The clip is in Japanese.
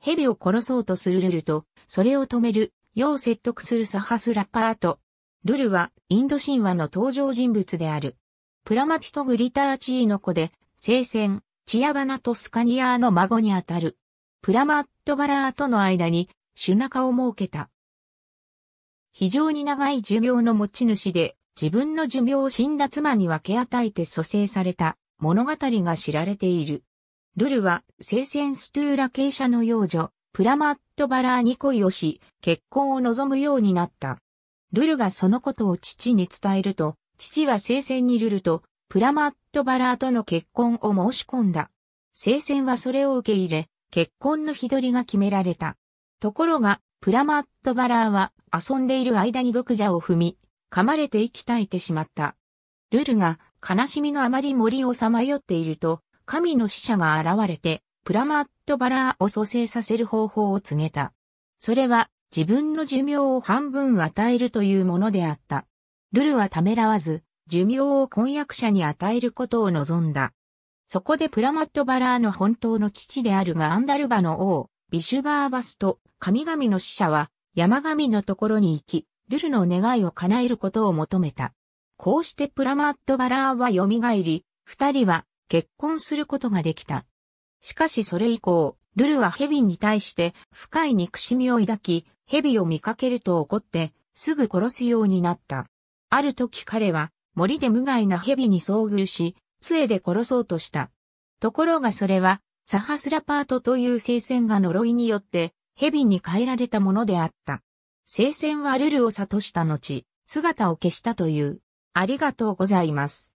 蛇を殺そうとするルルと、それを止める、よう説得するサハスラパート。ルルはインド神話の登場人物である。プラマティトグリターチーの子で、聖戦、チアバナとスカニアーの孫にあたる。プラマットバラーとの間に、シュナカを設けた。非常に長い寿命の持ち主で、自分の寿命を死んだ妻に分け与えて蘇生された物語が知られている。ルルは、聖戦ストゥーラ傾斜の幼女、プラマットバラーに恋をし、結婚を望むようになった。ルルがそのことを父に伝えると、父は聖戦にルルと、プラマットバラーとの結婚を申し込んだ。聖戦はそれを受け入れ、結婚の日取りが決められた。ところが、プラマットバラーは遊んでいる間に毒蛇を踏み、噛まれて息絶えてしまった。ルルが悲しみのあまり森をさまよっていると、神の使者が現れて、プラマットバラーを蘇生させる方法を告げた。それは、自分の寿命を半分与えるというものであった。ルルはためらわず、寿命を婚約者に与えることを望んだ。そこでプラマットバラーの本当の父であるがアンダルバの王、ビシュバーバスと神々の使者は山神のところに行き、ルルの願いを叶えることを求めた。こうしてプラマットバラーは蘇り、二人は結婚することができた。しかしそれ以降、ルルはヘビに対して深い憎しみを抱き、ヘビを見かけると怒ってすぐ殺すようになった。ある時彼は森で無害なヘビに遭遇し、杖で殺そうとした。ところがそれはサハスラパートという聖戦が呪いによってヘビに変えられたものであった。聖戦はルルを悟した後、姿を消したという。ありがとうございます。